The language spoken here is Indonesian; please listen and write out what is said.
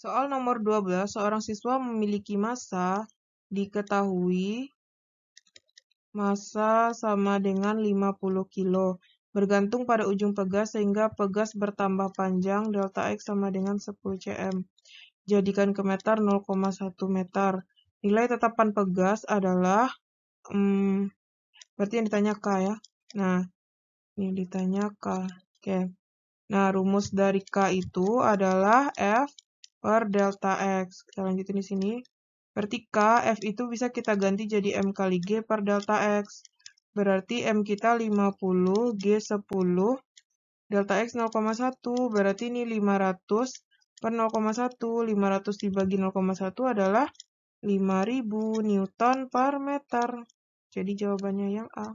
Soal nomor 12, seorang siswa memiliki massa diketahui massa sama dengan 50 kilo bergantung pada ujung pegas sehingga pegas bertambah panjang delta X sama dengan 10 cm. Jadikan ke meter 0,1 meter. Nilai tetapan pegas adalah, hmm, berarti yang ditanya K ya. Nah, ini ditanya K. Oke. Nah, rumus dari K itu adalah F per delta X. Kita lanjutin di sini. Berarti k F itu bisa kita ganti jadi M kali G per delta X. Berarti M kita 50, G 10, delta X 0,1. Berarti ini 500 per 0,1. 500 dibagi 0,1 adalah 5000 Newton per meter. Jadi jawabannya yang A.